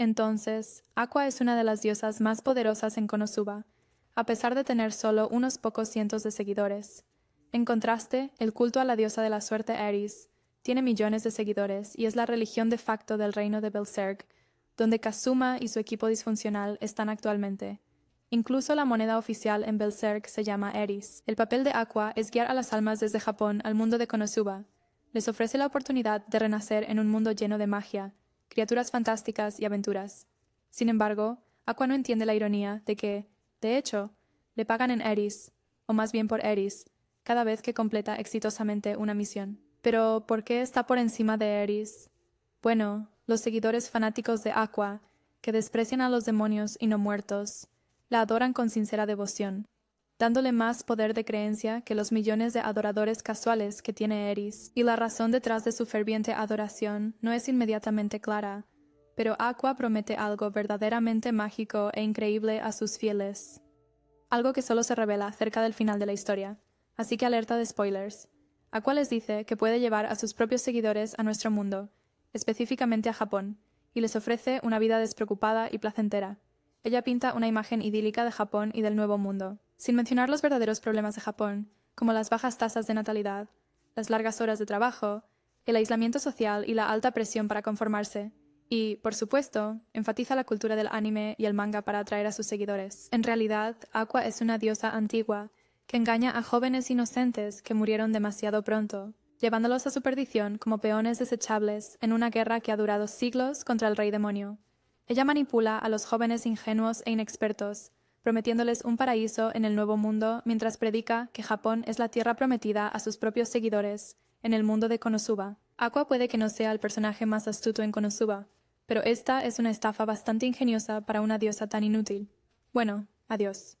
Entonces, Aqua es una de las diosas más poderosas en Konosuba, a pesar de tener solo unos pocos cientos de seguidores. En contraste, el culto a la diosa de la suerte Eris tiene millones de seguidores y es la religión de facto del reino de Belserque, donde Kazuma y su equipo disfuncional están actualmente. Incluso la moneda oficial en Belserk se llama Eris. El papel de Aqua es guiar a las almas desde Japón al mundo de Konosuba. Les ofrece la oportunidad de renacer en un mundo lleno de magia, criaturas fantásticas y aventuras. Sin embargo, Aqua no entiende la ironía de que, de hecho, le pagan en Eris, o más bien por Eris, cada vez que completa exitosamente una misión. Pero, ¿por qué está por encima de Eris? Bueno, los seguidores fanáticos de Aqua, que desprecian a los demonios y no muertos, la adoran con sincera devoción, dándole más poder de creencia que los millones de adoradores casuales que tiene Eris, y la razón detrás de su ferviente adoración no es inmediatamente clara, pero Aqua promete algo verdaderamente mágico e increíble a sus fieles. Algo que solo se revela cerca del final de la historia, así que alerta de spoilers. Aqua les dice que puede llevar a sus propios seguidores a nuestro mundo, específicamente a Japón, y les ofrece una vida despreocupada y placentera. Ella pinta una imagen idílica de Japón y del Nuevo Mundo, sin mencionar los verdaderos problemas de Japón, como las bajas tasas de natalidad, las largas horas de trabajo, el aislamiento social y la alta presión para conformarse. Y, por supuesto, enfatiza la cultura del anime y el manga para atraer a sus seguidores. En realidad, Aqua es una diosa antigua que engaña a jóvenes inocentes que murieron demasiado pronto, llevándolos a su perdición como peones desechables en una guerra que ha durado siglos contra el rey demonio. Ella manipula a los jóvenes ingenuos e inexpertos, prometiéndoles un paraíso en el Nuevo Mundo mientras predica que Japón es la tierra prometida a sus propios seguidores en el mundo de Konosuba. Aqua puede que no sea el personaje más astuto en Konosuba, pero esta es una estafa bastante ingeniosa para una diosa tan inútil. Bueno, adiós.